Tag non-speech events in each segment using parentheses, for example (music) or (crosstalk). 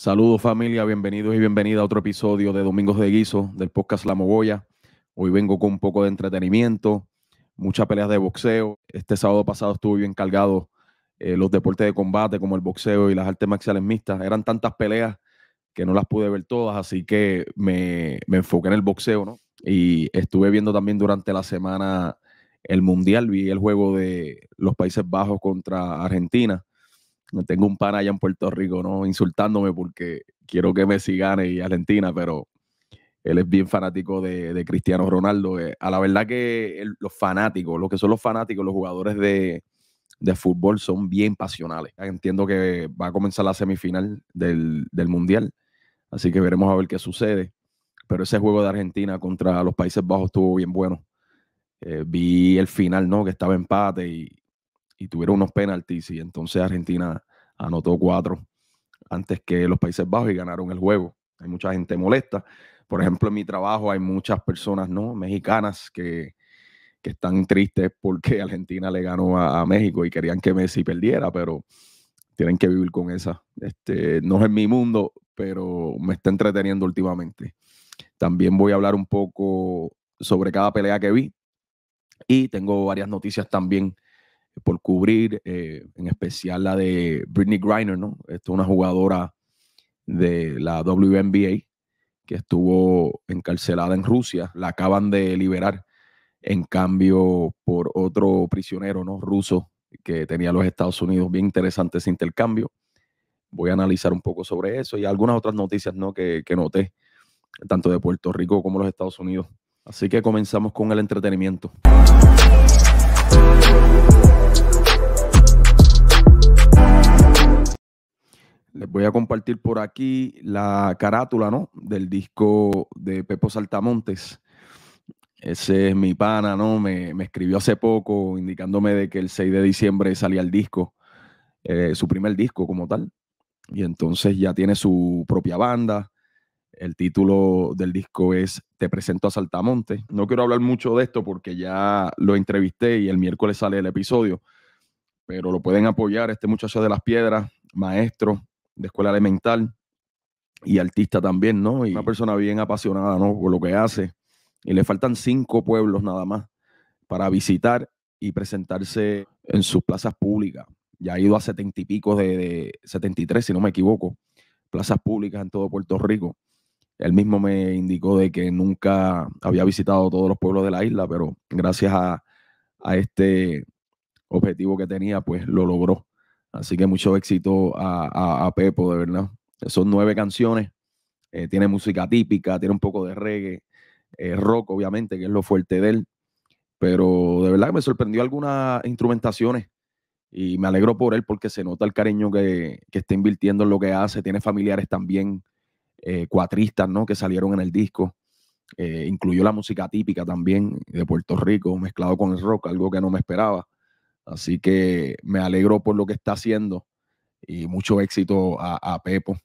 Saludos familia, bienvenidos y bienvenida a otro episodio de Domingos de Guiso del podcast La Mogoya. Hoy vengo con un poco de entretenimiento, muchas peleas de boxeo. Este sábado pasado estuve bien cargado eh, los deportes de combate como el boxeo y las artes marciales mixtas. Eran tantas peleas que no las pude ver todas, así que me, me enfoqué en el boxeo, ¿no? Y estuve viendo también durante la semana el Mundial, vi el juego de los Países Bajos contra Argentina tengo un pan allá en Puerto Rico, ¿no? Insultándome porque quiero que Messi gane y Argentina, pero él es bien fanático de, Cristiano Ronaldo. Eh, a la verdad que los fanáticos, los que son los fanáticos, los jugadores de, fútbol son bien pasionales. Entiendo que va a comenzar la semifinal del, Mundial, así que veremos a ver qué sucede. Pero ese juego de Argentina contra los Países Bajos estuvo bien bueno. Eh, vi el final, ¿no? Que estaba empate y, y tuvieron unos penaltis y entonces Argentina anotó cuatro antes que los Países Bajos y ganaron el juego. Hay mucha gente molesta. Por ejemplo, en mi trabajo hay muchas personas ¿no? mexicanas que, están tristes porque (laughs) Argentina le ganó a, México y querían que Messi perdiera, pero tienen que vivir con esa. Este, no es mi mundo, pero me está entreteniendo últimamente. También voy a hablar un poco sobre cada pelea que vi y tengo varias noticias también por cubrir, eh, en especial la de Britney Griner, ¿no? Esta es una jugadora de la WNBA que estuvo encarcelada en Rusia, la acaban de liberar en cambio por otro prisionero, ¿no? Ruso que tenía los Estados Unidos. Bien interesante ese intercambio. Voy a analizar un poco sobre eso y algunas otras noticias, ¿no? Que, que noté, tanto de Puerto Rico como los Estados Unidos. Así que comenzamos con el entretenimiento. Les voy a compartir por aquí la carátula, ¿no? Del disco de Pepo Saltamontes. Ese es mi pana, ¿no? Me, me escribió hace poco indicándome de que el 6 de diciembre salía el disco, eh, su primer disco como tal. Y entonces ya tiene su propia banda. El título del disco es Te presento a Saltamontes. No quiero hablar mucho de esto porque ya lo entrevisté y el miércoles sale el episodio. Pero lo pueden apoyar este muchacho de las piedras, maestro, de escuela elemental y artista también, ¿no? Y una persona bien apasionada, ¿no? Por lo que hace. Y le faltan cinco pueblos nada más para visitar y presentarse en sus plazas públicas. Ya ha ido a setenta y pico de, de 73, si no me equivoco, plazas públicas en todo Puerto Rico. Él mismo me indicó de que nunca había visitado todos los pueblos de la isla, pero gracias a este objetivo que tenía, pues lo logró. Así que mucho éxito a, Pepo, de verdad. Son nueve canciones. Eh, tiene música típica, tiene un poco de reggae, eh, rock, obviamente, que es lo fuerte de él. Pero de verdad que me sorprendió algunas instrumentaciones y me alegro por él porque se nota el cariño que, está invirtiendo en lo que hace. Tiene familiares también, eh, cuatristas, ¿no? Que salieron en el disco. incluyó la música típica también de Puerto Rico, mezclado con el rock, algo que no me esperaba. Así que me alegro por lo que está haciendo y mucho éxito a, Pepo.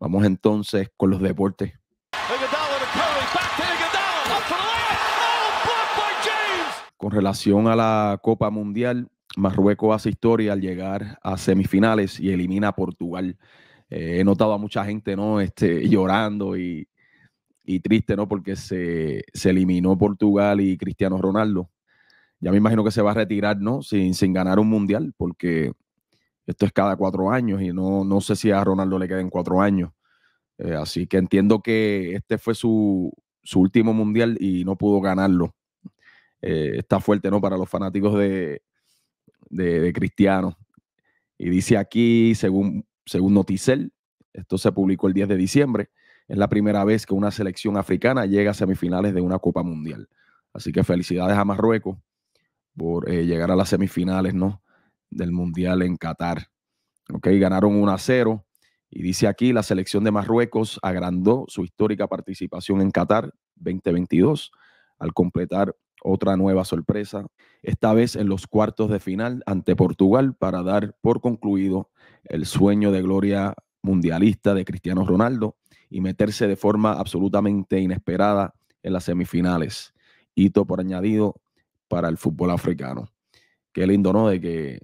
Vamos entonces con los deportes. Oh, con relación a la Copa Mundial, Marruecos hace historia al llegar a semifinales y elimina a Portugal. Eh, he notado a mucha gente ¿no? este, (laughs) llorando y, triste, ¿no? Porque se, se, eliminó Portugal y Cristiano Ronaldo ya me imagino que se va a retirar, ¿no? Sin, sin ganar un mundial, porque esto es cada cuatro años y no, sé si a Ronaldo le queden cuatro años. Eh, así que entiendo que este fue su, último mundial y no pudo ganarlo. Eh, está fuerte, ¿no? Para los fanáticos de, Cristiano. Y dice aquí, según, según Noticel, esto se publicó el 10 de diciembre, es la primera vez que una selección africana llega a semifinales de una Copa Mundial. Así que felicidades a Marruecos por eh, llegar a las semifinales ¿no? del Mundial en Qatar. Okay, ganaron 1 a 0. Y dice aquí, la selección de Marruecos agrandó su histórica participación en Qatar 2022 al completar otra nueva sorpresa, esta vez en los cuartos de final ante Portugal para dar por concluido el sueño de gloria mundialista de Cristiano Ronaldo y meterse de forma absolutamente inesperada en las semifinales. Hito por añadido para el fútbol africano. Qué lindo, ¿no? De que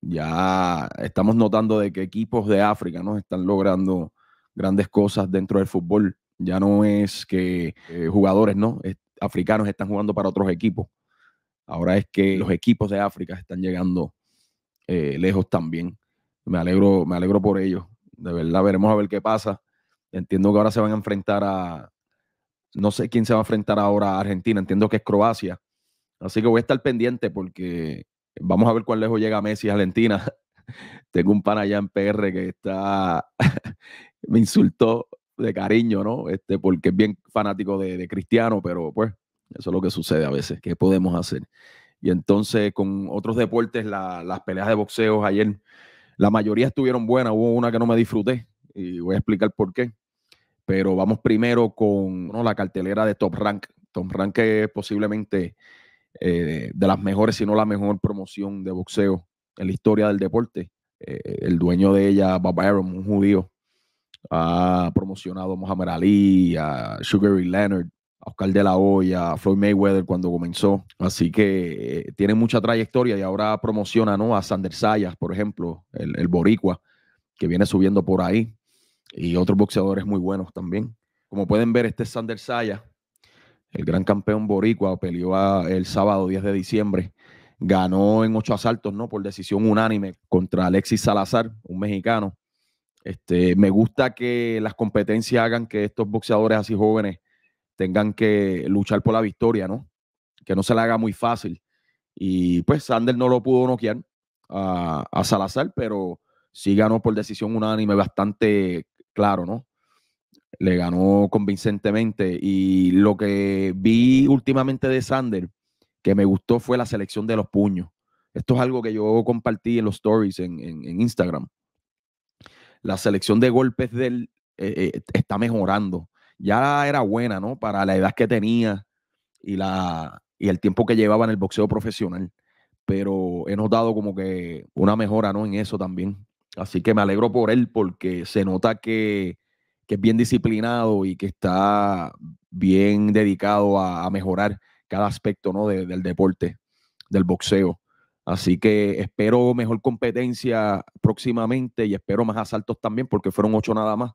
ya estamos notando de que equipos de África ¿no? están logrando grandes cosas dentro del fútbol. Ya no es que eh, jugadores ¿no? africanos están jugando para otros equipos. Ahora es que los equipos de África están llegando eh, lejos también. Me alegro, me alegro por ellos. De verdad, veremos a ver qué pasa. Entiendo que ahora se van a enfrentar a. No sé quién se va a enfrentar ahora a Argentina. Entiendo que es Croacia. Así que voy a estar pendiente porque vamos a ver cuán lejos llega Messi y Argentina. (laughs) Tengo un pana allá en PR que está, (laughs) me insultó de cariño, ¿no? Este, porque es bien fanático de, Cristiano, pero pues eso es lo que sucede a veces. ¿Qué podemos hacer? Y entonces con otros deportes, las peleas de boxeo ayer, la mayoría estuvieron buenas, hubo una que no me disfruté y voy a explicar por qué. Pero vamos primero con la cartelera de Top Rank. Top Rank es posiblemente eh, de las mejores, si no la mejor promoción de boxeo en la historia del deporte. Eh, el dueño de ella, Bob Arum, un judío, ha promocionado a Muhammad Ali, a Sugar Leonard, a Oscar de la Hoya, a Floyd Mayweather cuando comenzó. Así que eh, tiene mucha trayectoria y ahora promociona a Sander Sayas, por ejemplo, el, el boricua, que viene subiendo por ahí, y otros boxeadores muy buenos también. Como pueden ver, este es Sander Sayas, el gran campeón boricua, peleó el sábado 10 de diciembre, ganó en ocho asaltos, ¿no? Por decisión unánime contra Alexis Salazar, un mexicano. Este, me gusta que las competencias hagan que estos boxeadores así jóvenes tengan que luchar por la victoria, ¿no? Que no se la haga muy fácil. Y pues Sander no lo pudo noquear a Salazar, pero sí ganó por decisión unánime bastante claro, ¿no? Le ganó convincentemente. Y lo que vi últimamente de Sander, que me gustó, fue la selección de los puños. Esto es algo que yo compartí en los stories en, Instagram. La selección de golpes del eh, eh, está mejorando. Ya era buena, ¿no? Para la edad que tenía y, la, y el tiempo que llevaba en el boxeo profesional. Pero he notado como que una mejora, ¿no? En eso también. Así que me alegro por él porque se nota que que es bien disciplinado y que está bien dedicado a, mejorar cada aspecto ¿no? del deporte, del boxeo. Así que espero mejor competencia próximamente y espero más asaltos también, porque fueron ocho nada más.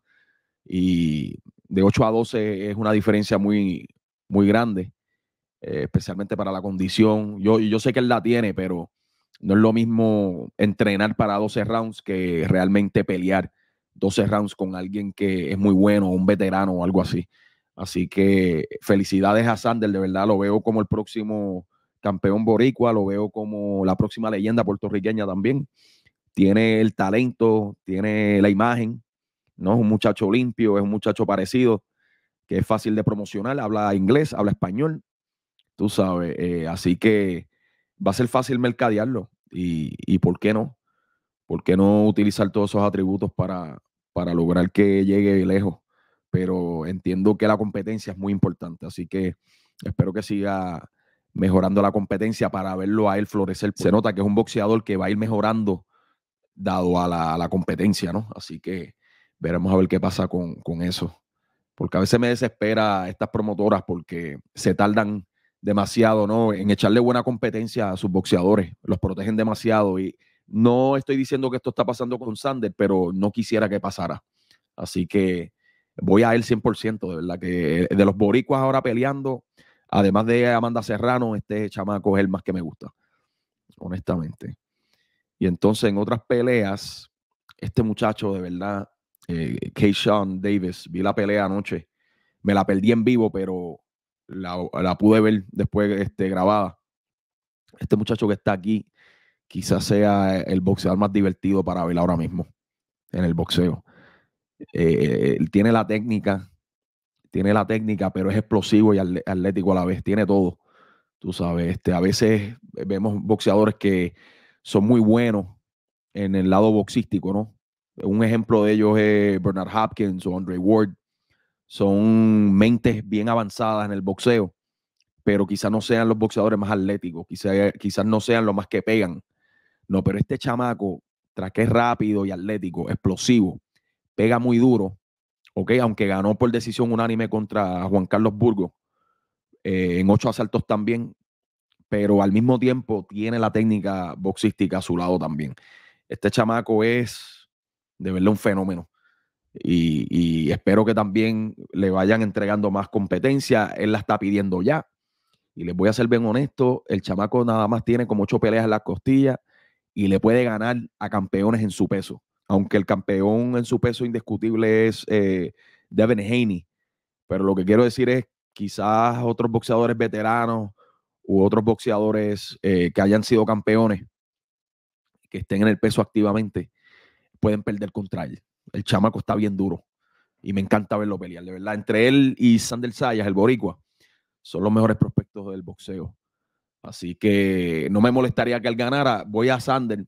Y de 8 a 12 es una diferencia muy, muy grande, eh, especialmente para la condición. Yo, yo sé que él la tiene, pero no es lo mismo entrenar para 12 rounds que realmente pelear 12 rounds con alguien que es muy bueno, un veterano o algo así. Así que felicidades a Sander, de verdad lo veo como el próximo campeón boricua, lo veo como la próxima leyenda puertorriqueña también. Tiene el talento, tiene la imagen, ¿no? Es un muchacho limpio, es un muchacho parecido, que es fácil de promocionar, habla inglés, habla español, tú sabes. Eh, así que va a ser fácil mercadearlo y, y ¿por qué no? ¿Por qué no utilizar todos esos atributos para, para lograr que llegue lejos. Pero entiendo que la competencia es muy importante, así que espero que siga mejorando la competencia para verlo a él florecer. Se nota que es un boxeador que va a ir mejorando dado a la, competencia, ¿no? Así que veremos a ver qué pasa con, con, eso. Porque a veces me desespera estas promotoras porque se tardan demasiado, ¿no? En echarle buena competencia a sus boxeadores. Los protegen demasiado y no estoy diciendo que esto está pasando con Sander, pero no quisiera que pasara. Así que voy a él 100%, de verdad, que de los boricuas ahora peleando, además de Amanda Serrano, este chamaco es el más que me gusta, honestamente. Y entonces en otras peleas, este muchacho de verdad, eh, Keyshawn Davis, vi la pelea anoche, me la perdí en vivo, pero la, pude ver después este, grabada. Este muchacho que está aquí, quizás sea el boxeador más divertido para ver ahora mismo en el boxeo. Eh, tiene la técnica, tiene la técnica, pero es explosivo y atlético a la vez, tiene todo. Tú sabes, este, a veces vemos boxeadores que son muy buenos en el lado boxístico, ¿no? Un ejemplo de ellos es Bernard Hopkins o Andre Ward. Son mentes bien avanzadas en el boxeo, pero quizás no sean los boxeadores más atléticos, quizás no sean los más que pegan. No, pero este chamaco, tras que es rápido y atlético, explosivo, pega muy duro, ¿ok? Aunque ganó por decisión unánime contra Juan Carlos Burgos, eh, en ocho asaltos también, pero al mismo tiempo tiene la técnica boxística a su lado también. Este chamaco es de verdad un fenómeno. Y, y, espero que también le vayan entregando más competencia. Él la está pidiendo ya. Y les voy a ser bien honesto, el chamaco nada más tiene como ocho peleas en las costillas y le puede ganar a campeones en su peso. Aunque el campeón en su peso indiscutible es eh, Devin Haney. Pero lo que quiero decir es, quizás otros boxeadores veteranos u otros boxeadores eh, que hayan sido campeones, que estén en el peso activamente, pueden perder contra él. El chamaco está bien duro y me encanta verlo pelear, de verdad. Entre él y Sandel Sayas, el boricua, son los mejores prospectos del boxeo. Así que no me molestaría que él ganara. Voy a Sander,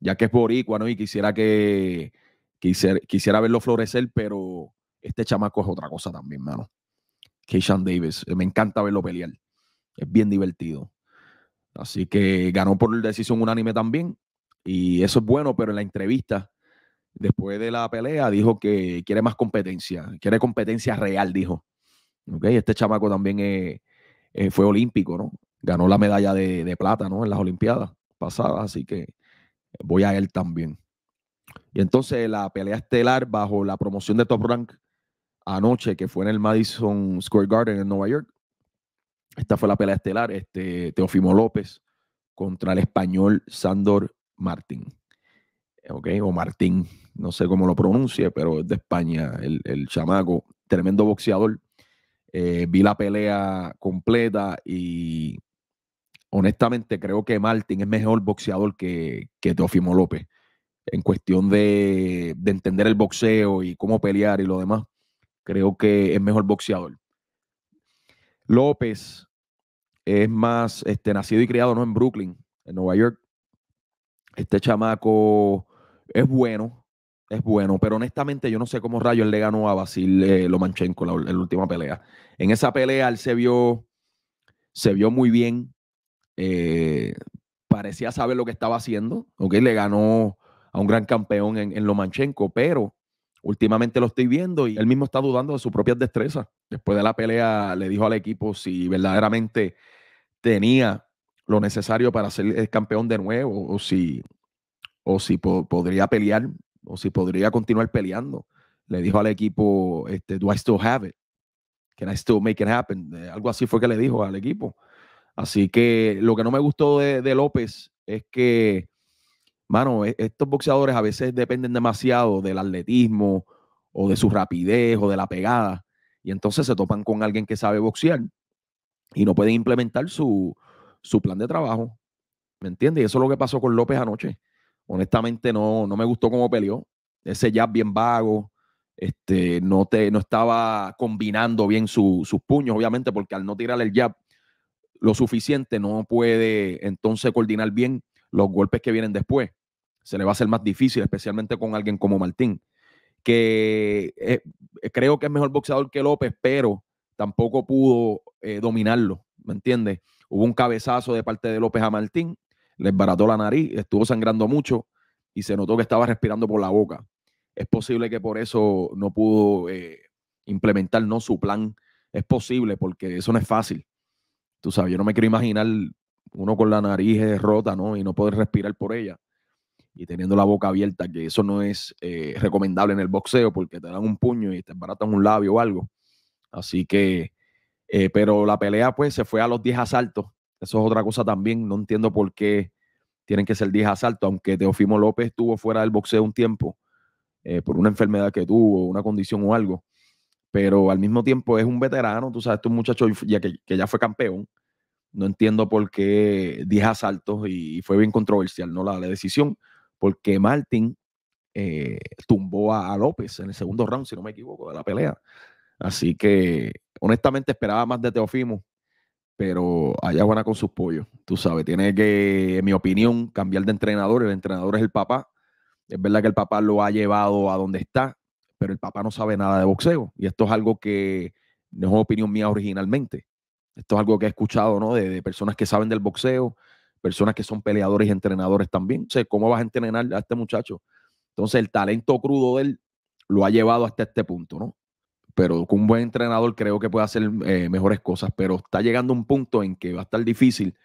ya que es boricua, ¿no? Y quisiera que quisiera, verlo florecer, pero este chamaco es otra cosa también, mano. Keishan Davis, eh, me encanta verlo pelear. Es bien divertido. Así que ganó por decisión unánime también. Y eso es bueno, pero en la entrevista, después de la pelea, dijo que quiere más competencia, quiere competencia real, dijo. Okay, este chamaco también eh, eh, fue olímpico, ¿no? ganó la medalla de, plata ¿no? en las Olimpiadas pasadas, así que voy a él también. Y entonces la pelea estelar bajo la promoción de Top Rank anoche, que fue en el Madison Square Garden en Nueva York. Esta fue la pelea estelar, este, Teofimo López contra el español Sandor Martín. ¿Ok? O Martín, no sé cómo lo pronuncie, pero es de España, el, el chamaco, tremendo boxeador. Eh, vi la pelea completa y honestamente creo que Martin es mejor boxeador que, que López en cuestión de, entender el boxeo y cómo pelear y lo demás. Creo que es mejor boxeador. López es más este, nacido y criado ¿no? en Brooklyn, en Nueva York. Este chamaco es bueno, es bueno, pero honestamente yo no sé cómo rayo él le ganó a Basil Lomanchenko eh, Lomachenko la, la última pelea. En esa pelea él se vio, se vio muy bien, eh, parecía saber lo que estaba haciendo, Okay, Le ganó a un gran campeón en, en Lomachenko, pero últimamente lo estoy viendo y él mismo está dudando de sus propias destrezas. Después de la pelea le dijo al equipo si verdaderamente tenía lo necesario para ser el eh, campeón de nuevo o si, o si podría pelear o si podría continuar peleando. Le dijo al equipo, este, do I still have it? Can I still make it happen? Eh, algo así fue que le dijo al equipo. Así que lo que no me gustó de, López es que, mano, e, estos boxeadores a veces dependen demasiado del atletismo o de su rapidez o de la pegada. Y entonces se topan con alguien que sabe boxear y no pueden implementar su, plan de trabajo. ¿Me entiendes? Y eso es lo que pasó con López anoche. Honestamente, no, no me gustó cómo peleó. Ese jab bien vago. Este, no, te, no estaba combinando bien sus puños, obviamente, porque al no tirar el jab, lo suficiente, no puede entonces coordinar bien los golpes que vienen después. Se le va a hacer más difícil, especialmente con alguien como Martín, que eh, creo que es mejor boxeador que López, pero tampoco pudo eh, dominarlo, ¿me entiendes? Hubo un cabezazo de parte de López a Martín, le embarató la nariz, estuvo sangrando mucho y se notó que estaba respirando por la boca. Es posible que por eso no pudo eh, implementar ¿no? su plan. Es posible porque eso no es fácil. Tú sabes, yo no me quiero imaginar uno con la nariz eh, rota, ¿no? Y no poder respirar por ella. Y teniendo la boca abierta, que eso no es eh, recomendable en el boxeo porque te dan un puño y te embaratan un labio o algo. Así que, eh, pero la pelea pues se fue a los 10 asaltos. Eso es otra cosa también. No entiendo por qué tienen que ser 10 asaltos, aunque Teofimo López estuvo fuera del boxeo un tiempo por una enfermedad que tuvo, una condición o algo pero al mismo tiempo es un veterano, tú sabes, este muchacho ya que, ya fue campeón. No entiendo por qué 10 asaltos y fue bien controversial no la, la decisión, porque Martin eh, tumbó a, a, López en el segundo round, si no me equivoco, de la pelea. Así que honestamente esperaba más de Teofimo, pero allá buena con sus pollos, tú sabes, tiene que, en mi opinión, cambiar de entrenador, el entrenador es el papá, es verdad que el papá lo ha llevado a donde está, pero el papá no sabe nada de boxeo. Y esto es algo que no es una opinión mía originalmente. Esto es algo que he escuchado, ¿no? De, personas que saben del boxeo, personas que son peleadores y entrenadores también. O ¿cómo vas a entrenar a este muchacho? Entonces, el talento crudo de él lo ha llevado hasta este punto, ¿no? Pero con un buen entrenador creo que puede hacer eh, mejores cosas, pero está llegando un punto en que va a estar difícil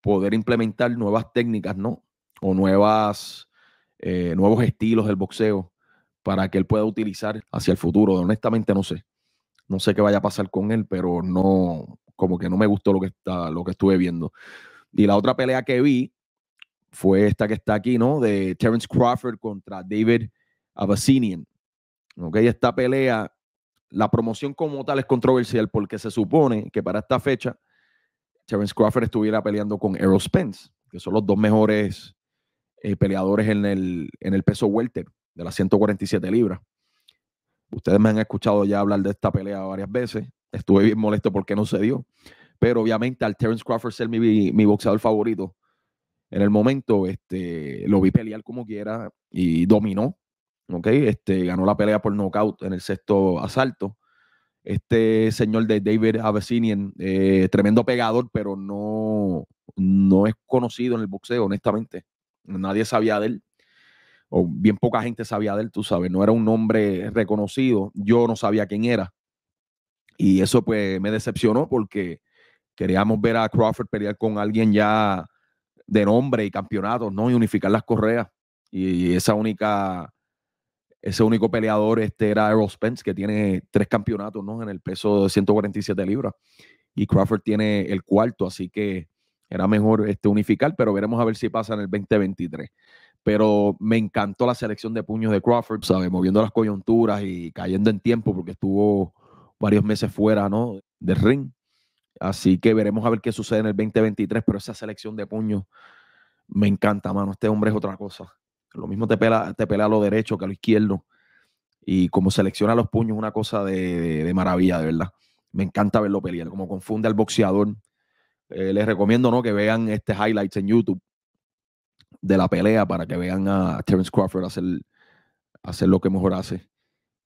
poder implementar nuevas técnicas, ¿no? O nuevas, eh, nuevos estilos del boxeo para que él pueda utilizar hacia el futuro. Honestamente no sé. No sé qué vaya a pasar con él, pero no, como que no me gustó lo que, está, lo que estuve viendo. Y la otra pelea que vi fue esta que está aquí, ¿no? De Terence Crawford contra David Abassinian. ¿Ok? Esta pelea, la promoción como tal es controversial porque se supone que para esta fecha Terence Crawford estuviera peleando con Errol Spence, que son los dos mejores eh, peleadores en el, en el peso welter de las 147 libras. Ustedes me han escuchado ya hablar de esta pelea varias veces. Estuve bien molesto porque no se dio. Pero obviamente al Terence Crawford ser mi, boxeador favorito, en el momento este, lo vi pelear como quiera y dominó. ¿okay? Este, ganó la pelea por nocaut en el sexto asalto. Este señor de David Avesinian, eh, tremendo pegador, pero no, no es conocido en el boxeo, honestamente. Nadie sabía de él o bien poca gente sabía de él, tú sabes, no era un nombre reconocido, yo no sabía quién era. Y eso pues me decepcionó porque queríamos ver a Crawford pelear con alguien ya de nombre y campeonato, ¿no? Y unificar las correas. Y esa única, ese único peleador este era Errol Spence, que tiene tres campeonatos, ¿no? En el peso de 147 libras. Y Crawford tiene el cuarto, así que era mejor este, unificar, pero veremos a ver si pasa en el 2023 pero me encantó la selección de puños de Crawford, ¿sabes? Moviendo las coyunturas y cayendo en tiempo porque estuvo varios meses fuera, ¿no? Del ring. Así que veremos a ver qué sucede en el 2023, pero esa selección de puños me encanta, mano. Este hombre es otra cosa. Lo mismo te pela, te pela a lo derecho que a lo izquierdo. Y como selecciona los puños, una cosa de, maravilla, de verdad. Me encanta verlo pelear, como confunde al boxeador. Eh, les recomiendo ¿no? que vean este highlights en YouTube de la pelea para que vean a Terence Crawford hacer, hacer lo que mejor hace.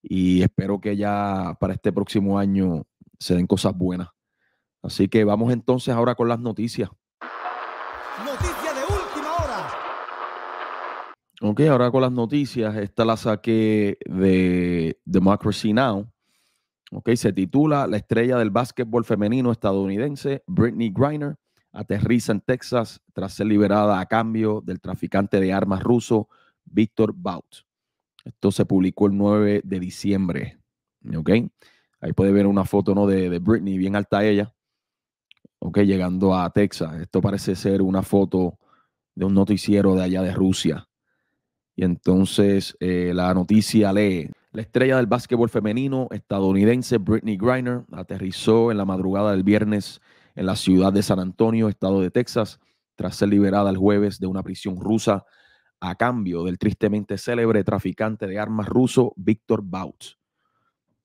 Y espero que ya para este próximo año se den cosas buenas. Así que vamos entonces ahora con las noticias. Noticias de última hora. Ok, ahora con las noticias. Esta la saqué de Democracy Now. Ok, se titula La estrella del básquetbol femenino estadounidense, Britney Griner, aterriza en Texas tras ser liberada a cambio del traficante de armas ruso Víctor Baut. Esto se publicó el 9 de diciembre. ¿Ok? Ahí puede ver una foto ¿no? de, Britney, bien alta ella. ¿Ok? Llegando a Texas. Esto parece ser una foto de un noticiero de allá de Rusia. Y entonces eh, la noticia lee. La estrella del básquetbol femenino estadounidense Britney Griner aterrizó en la madrugada del viernes en la ciudad de San Antonio, estado de Texas, tras ser liberada el jueves de una prisión rusa a cambio del tristemente célebre traficante de armas ruso Víctor Bout.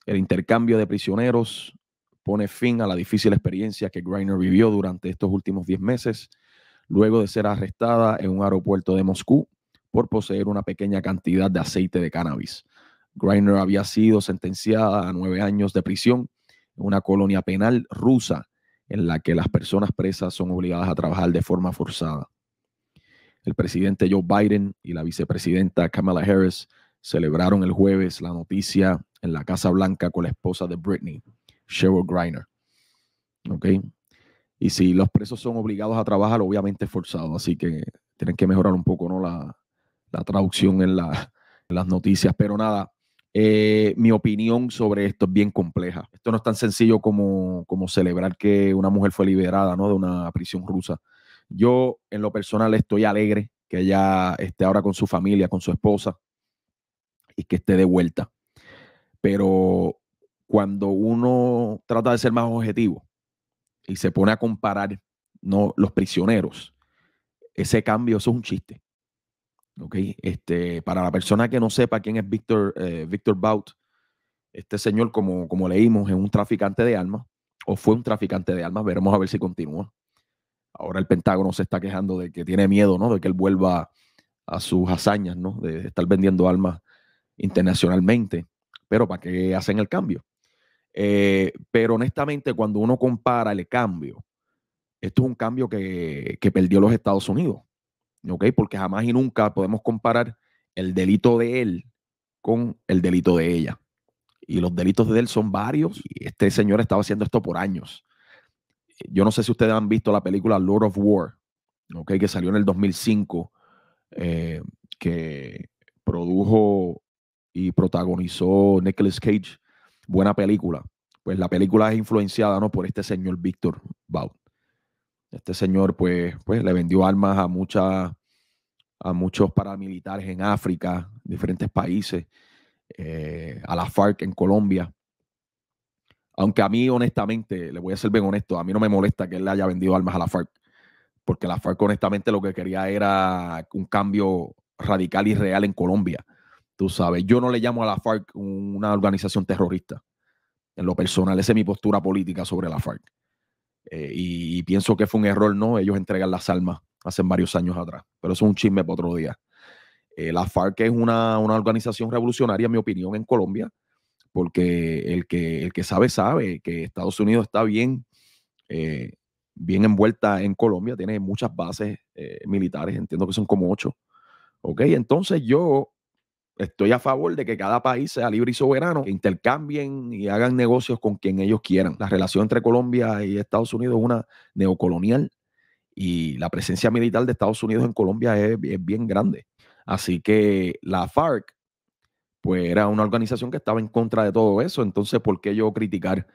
El intercambio de prisioneros pone fin a la difícil experiencia que Greiner vivió durante estos últimos 10 meses, luego de ser arrestada en un aeropuerto de Moscú por poseer una pequeña cantidad de aceite de cannabis. Greiner había sido sentenciada a nueve años de prisión en una colonia penal rusa en la que las personas presas son obligadas a trabajar de forma forzada. El presidente Joe Biden y la vicepresidenta Kamala Harris celebraron el jueves la noticia en la Casa Blanca con la esposa de Britney, Cheryl Griner. ¿Ok? Y si los presos son obligados a trabajar, obviamente es forzado, así que tienen que mejorar un poco ¿no? la, traducción en, en las noticias. Pero nada, eh, mi opinión sobre esto es bien compleja. Esto no es tan sencillo como, celebrar que una mujer fue liberada ¿no? de una prisión rusa. Yo, en lo personal, estoy alegre que ella esté ahora con su familia, con su esposa, y que esté de vuelta. Pero cuando uno trata de ser más objetivo y se pone a comparar ¿no? los prisioneros, ese cambio, es un chiste. Ok, este, para la persona que no sepa quién es Víctor eh, Victor Bout este señor, como, como leímos, es un traficante de armas, o fue un traficante de armas, veremos a ver si continúa. Ahora el Pentágono se está quejando de que tiene miedo, ¿no? De que él vuelva a sus hazañas, ¿no? De estar vendiendo armas internacionalmente. Pero ¿para qué hacen el cambio? Eh, pero honestamente, cuando uno compara el cambio, esto es un cambio que perdió los Estados Unidos porque jamás y nunca podemos comparar el delito de él con el delito de ella. Y los delitos de él son varios y este señor estaba haciendo esto por años. Yo no sé si ustedes han visto la película Lord of War, Que salió en el 2005, eh, que produjo y protagonizó Nicolas Cage. Buena película. Pues la película es influenciada ¿no? por este señor Víctor Baut. Este señor, pues, pues le vendió armas a, a muchos paramilitares en África, diferentes países, eh, a la FARC en Colombia. Aunque a mí, honestamente, le voy a ser bien honesto, a mí no me molesta que él le haya vendido armas a la FARC, porque la FARC, honestamente, lo que quería era un cambio radical y real en Colombia. Tú sabes, yo no le llamo a la FARC una organización terrorista. En lo personal, esa es mi postura política sobre la FARC. Eh, y, pienso que fue un error, ¿no? Ellos entregan las armas hace varios años atrás, pero eso es un chisme para otro día. Eh, la FARC es una, una, organización revolucionaria, en mi opinión, en Colombia, porque el que, el que sabe, sabe que Estados Unidos está bien, eh, bien envuelta en Colombia, tiene muchas bases militares, entiendo que son como ocho. Ok, entonces yo Estoy a favor de que cada país sea libre y soberano, intercambien y hagan negocios con quien ellos quieran. La relación entre Colombia y Estados Unidos es una neocolonial y la presencia militar de Estados Unidos en Colombia es, bien grande. Así que la FARC, pues era una organización que estaba en contra de todo eso. Entonces, ¿por qué yo criticar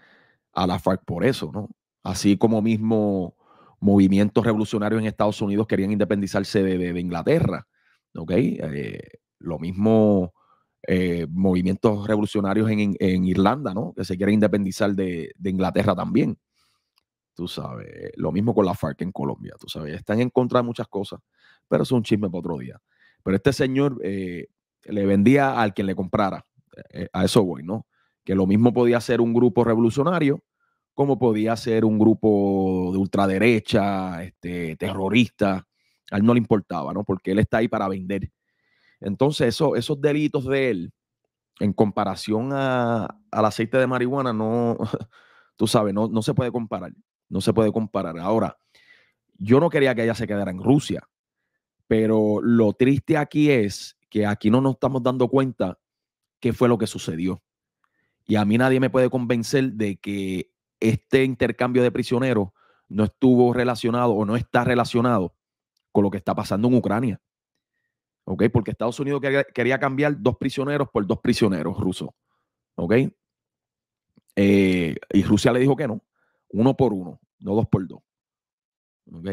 a la FARC por eso? ¿no? Así como mismo movimientos revolucionarios en Estados Unidos querían independizarse de, Inglaterra. ¿ok? Eh, lo mismo eh, movimientos revolucionarios en, Irlanda, ¿no? Que se quieren independizar de, Inglaterra también. Tú sabes, lo mismo con la FARC en Colombia, tú sabes, están en contra de muchas cosas, pero eso es un chisme para otro día. Pero este señor eh, le vendía al quien le comprara, eh, a eso voy, ¿no? Que lo mismo podía ser un grupo revolucionario como podía ser un grupo de ultraderecha, este, terrorista, a él no le importaba, ¿no? Porque él está ahí para vender entonces, esos delitos de él, en comparación a, al aceite de marihuana, no, (laughs) tú sabes, no, no se puede comparar. No se puede comparar. Ahora, yo no quería que ella se quedara en Rusia, pero lo triste aquí es que aquí no nos estamos dando cuenta qué fue lo que sucedió. Y a mí nadie me puede convencer de que este intercambio de prisioneros no estuvo relacionado o no está relacionado con lo que está pasando en Ucrania. Porque Estados Unidos quería cambiar dos prisioneros por dos prisioneros rusos, ¿ok? Eh, y Rusia le dijo que no, uno por uno, no dos por dos.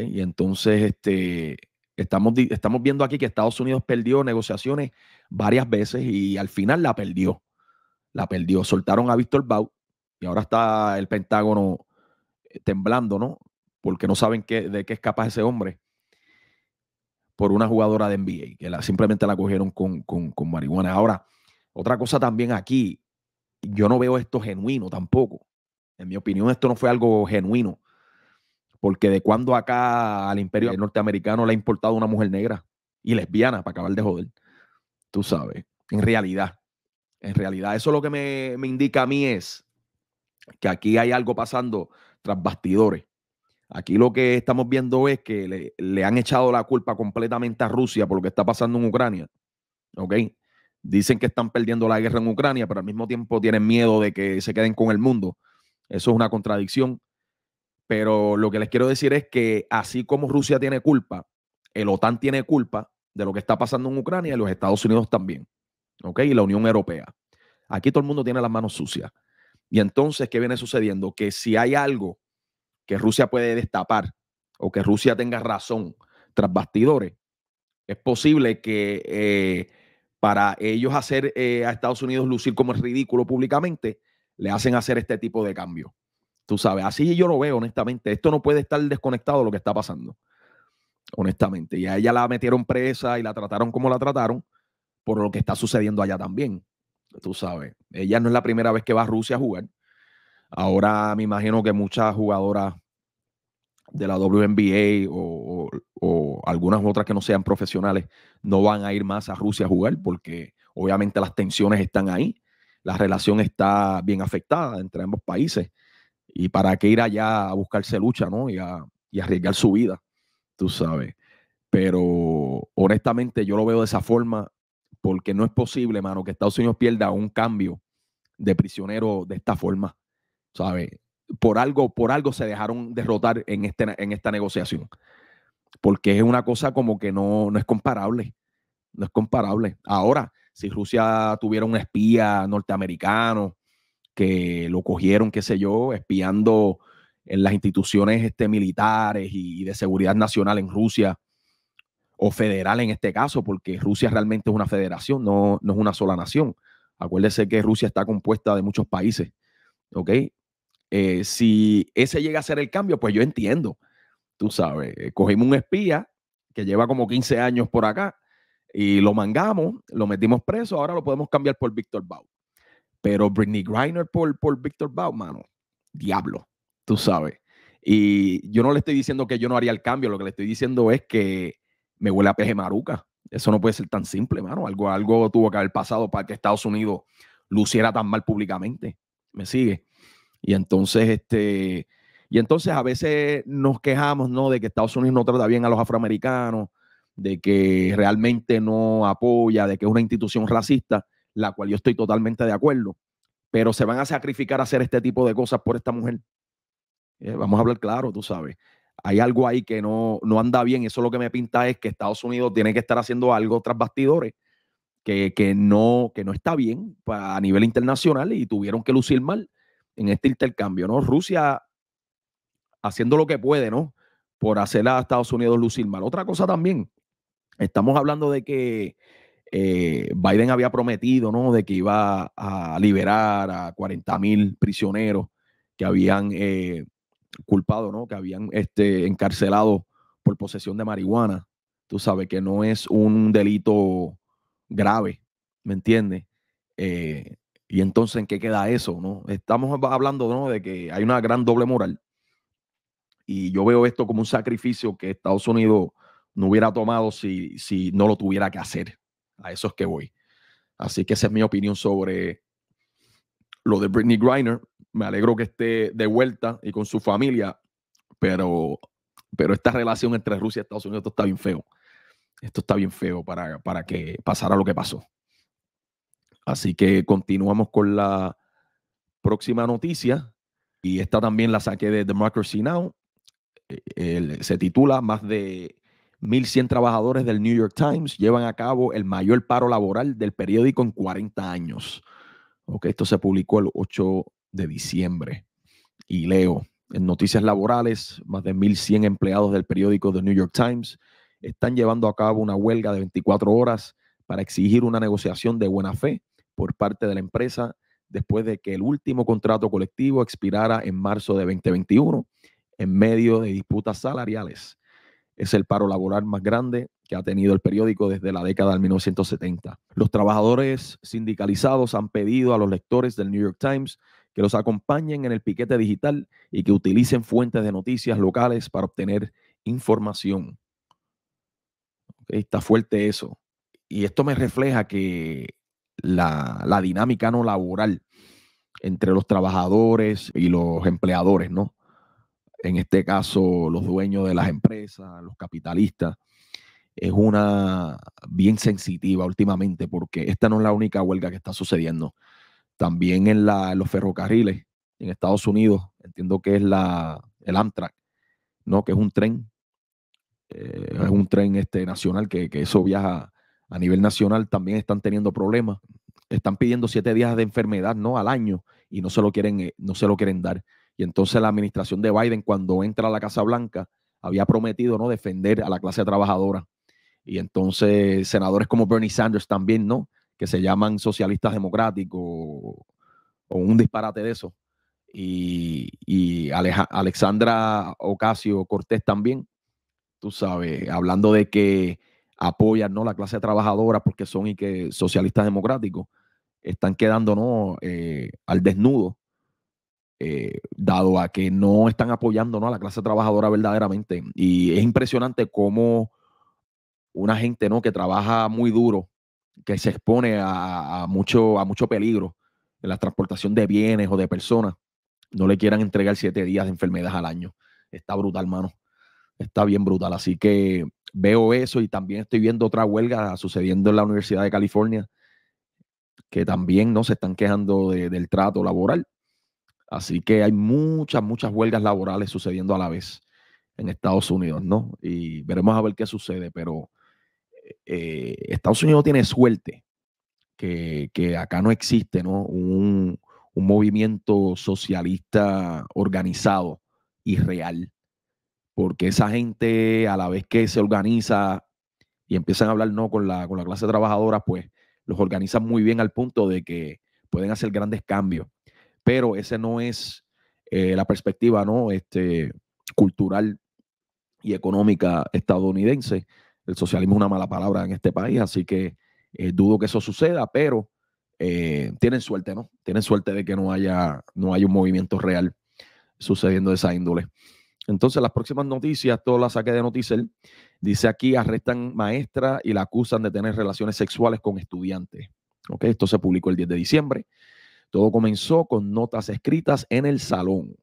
Y entonces este, estamos, estamos viendo aquí que Estados Unidos perdió negociaciones varias veces y al final la perdió. La perdió. Soltaron a Víctor Bau y ahora está el Pentágono eh, temblando, ¿no? Porque no saben qué, de qué es capaz ese hombre por una jugadora de NBA, que la, simplemente la cogieron con, marihuana. Ahora, otra cosa también aquí, yo no veo esto genuino tampoco. En mi opinión, esto no fue algo genuino. Porque de cuando acá al imperio norteamericano le ha importado una mujer negra y lesbiana para acabar de joder. Tú sabes, en realidad. En realidad, eso lo que me indica a mí es que aquí hay algo pasando tras bastidores. Aquí lo que estamos viendo es que le, han echado la culpa completamente a Rusia por lo que está pasando en Ucrania. ¿Ok? Dicen que están perdiendo la guerra en Ucrania, pero al mismo tiempo tienen miedo de que se queden con el mundo. Eso es una contradicción. Pero lo que les quiero decir es que así como Rusia tiene culpa, el OTAN tiene culpa de lo que está pasando en Ucrania y los Estados Unidos también. ¿Ok? Y la Unión Europea. Aquí todo el mundo tiene las manos sucias. Y entonces, ¿qué viene sucediendo? Que si hay algo que Rusia puede destapar o que Rusia tenga razón tras bastidores, es posible que eh, para ellos hacer eh, a Estados Unidos lucir como es ridículo públicamente, le hacen hacer este tipo de cambio. Tú sabes, así yo lo veo, honestamente. Esto no puede estar desconectado de lo que está pasando, honestamente. Y a ella la metieron presa y la trataron como la trataron por lo que está sucediendo allá también. Tú sabes, ella no es la primera vez que va a Rusia a jugar. Ahora me imagino que muchas jugadoras de la WNBA o, algunas otras que no sean profesionales no van a ir más a Rusia a jugar porque obviamente las tensiones están ahí, la relación está bien afectada entre ambos países y para qué ir allá a buscarse lucha ¿no? y, a, arriesgar su vida, tú sabes. Pero honestamente yo lo veo de esa forma porque no es posible, hermano, que Estados Unidos pierda un cambio de prisionero de esta forma. ¿Sabe? Por algo, por algo se dejaron derrotar en, este, en esta negociación. Porque es una cosa como que no, no es comparable. No es comparable. Ahora, si Rusia tuviera un espía norteamericano que lo cogieron, qué sé yo, espiando en las instituciones este, militares y, de seguridad nacional en Rusia, o federal en este caso, porque Rusia realmente es una federación, no, no es una sola nación. Acuérdese que Rusia está compuesta de muchos países, ¿ok? Eh, si ese llega a ser el cambio, pues yo entiendo. Tú sabes, eh, cogimos un espía que lleva como 15 años por acá y lo mangamos, lo metimos preso, ahora lo podemos cambiar por Víctor Bau. Pero Britney Griner por, por Víctor Bau, mano, diablo, tú sabes. Y yo no le estoy diciendo que yo no haría el cambio, lo que le estoy diciendo es que me huele a peje maruca. Eso no puede ser tan simple, mano. Algo, algo tuvo que haber pasado para que Estados Unidos luciera tan mal públicamente. ¿Me sigue? Y entonces, este, y entonces a veces nos quejamos, ¿no? De que Estados Unidos no trata bien a los afroamericanos, de que realmente no apoya, de que es una institución racista, la cual yo estoy totalmente de acuerdo. Pero se van a sacrificar a hacer este tipo de cosas por esta mujer. Eh, vamos a hablar claro, tú sabes. Hay algo ahí que no, no anda bien. Eso lo que me pinta es que Estados Unidos tiene que estar haciendo algo tras bastidores que, que, no, que no está bien a nivel internacional y tuvieron que lucir mal en este intercambio, ¿no? Rusia haciendo lo que puede, ¿no? Por hacer a Estados Unidos lucir mal. Otra cosa también, estamos hablando de que eh, Biden había prometido, ¿no? De que iba a liberar a 40 mil prisioneros que habían eh, culpado, ¿no? Que habían este, encarcelado por posesión de marihuana. Tú sabes que no es un delito grave, ¿me entiendes? Eh, y entonces, ¿en qué queda eso? No? Estamos hablando de que hay una gran doble moral. Y yo veo esto como un sacrificio que Estados Unidos no hubiera tomado si, si no lo tuviera que hacer. A eso es que voy. Así que esa es mi opinión sobre lo de Britney Griner. Me alegro que esté de vuelta y con su familia, pero, pero esta relación entre Rusia y Estados Unidos, está bien feo. Esto está bien feo para, para que pasara lo que pasó. Así que continuamos con la próxima noticia y esta también la saqué de Democracy Now. E, se titula Más de 1.100 trabajadores del New York Times llevan a cabo el mayor paro laboral del periódico en 40 años. Okay, esto se publicó el 8 de diciembre. Y leo, en noticias laborales, más de 1.100 empleados del periódico The New York Times están llevando a cabo una huelga de 24 horas para exigir una negociación de buena fe por parte de la empresa después de que el último contrato colectivo expirara en marzo de 2021 en medio de disputas salariales. Es el paro laboral más grande que ha tenido el periódico desde la década del 1970. Los trabajadores sindicalizados han pedido a los lectores del New York Times que los acompañen en el piquete digital y que utilicen fuentes de noticias locales para obtener información. está fuerte eso. Y esto me refleja que la, dinámica no laboral entre los trabajadores y los empleadores, ¿no? En este caso, los dueños de las empresas, los capitalistas, es una bien sensitiva últimamente porque esta no es la única huelga que está sucediendo. También en, los ferrocarriles en Estados Unidos, entiendo que es la, el Amtrak, ¿no? Que es un tren, eh, es un tren este, nacional que, que eso viaja a nivel nacional también están teniendo problemas. Están pidiendo siete días de enfermedad ¿no? al año y no se lo quieren, eh, no se lo quieren dar. Y entonces la administración de Biden, cuando entra a la Casa Blanca, había prometido ¿no? defender a la clase trabajadora. Y entonces senadores como Bernie Sanders también, ¿no? Que se llaman socialistas democráticos o un disparate de eso. Y, y Alexandra Ocasio Cortés también, tú sabes, hablando de que apoyan ¿no? la clase trabajadora porque son y que socialistas democráticos, están quedándonos eh, al desnudo, eh, dado a que no están apoyando a la clase trabajadora verdaderamente. Y es impresionante cómo una gente ¿no? que trabaja muy duro, que se expone a, mucho, a mucho peligro en la transportación de bienes o de personas, no le quieran entregar siete días de enfermedad al año. Está brutal, mano. Está bien brutal. Así que veo eso y también estoy viendo otra huelga sucediendo en la Universidad de California, que también no se están quejando del trato laboral. Así que hay muchas, muchas huelgas laborales sucediendo a la vez en Estados Unidos, ¿no? Y veremos a ver qué sucede, pero eh, Estados Unidos tiene suerte que, acá no existe, ¿no? Un, un movimiento socialista organizado y real porque esa gente a la vez que se organiza y empiezan a hablar no con la, clase trabajadora, pues los organizan muy bien al punto de que pueden hacer grandes cambios. Pero esa no es eh, la perspectiva ¿no? este, cultural y económica estadounidense. El socialismo es una mala palabra en este país, así que eh, dudo que eso suceda, pero eh, tienen suerte, ¿no? Tienen suerte de que no haya, no haya un movimiento real sucediendo de esa índole. Entonces, las próximas noticias, todas las saqué de Noticel. Dice aquí, arrestan maestra y la acusan de tener relaciones sexuales con estudiantes. esto se publicó el 10 de diciembre. Todo comenzó con notas escritas en el salón.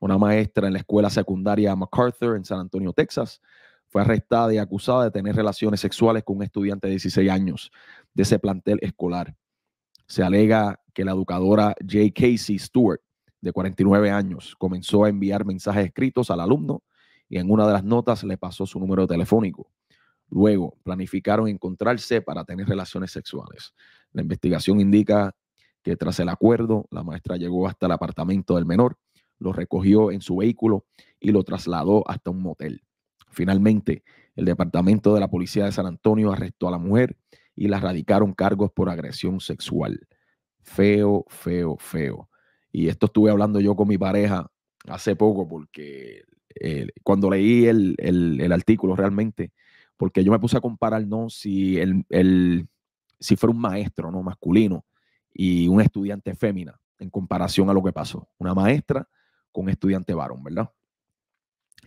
Una maestra en la escuela secundaria MacArthur en San Antonio, Texas, fue arrestada y acusada de tener relaciones sexuales con un estudiante de 16 años de ese plantel escolar. Se alega que la educadora J. Casey Stewart de 49 años, comenzó a enviar mensajes escritos al alumno y en una de las notas le pasó su número telefónico. Luego planificaron encontrarse para tener relaciones sexuales. La investigación indica que tras el acuerdo, la maestra llegó hasta el apartamento del menor, lo recogió en su vehículo y lo trasladó hasta un motel. Finalmente, el departamento de la policía de San Antonio arrestó a la mujer y la radicaron cargos por agresión sexual. Feo, feo, feo. Y esto estuve hablando yo con mi pareja hace poco, porque eh, cuando leí el, artículo realmente, porque yo me puse a comparar, ¿no? Si, el, si fuera un maestro, ¿no? Masculino y un estudiante fémina, en comparación a lo que pasó. Una maestra con estudiante varón, ¿verdad?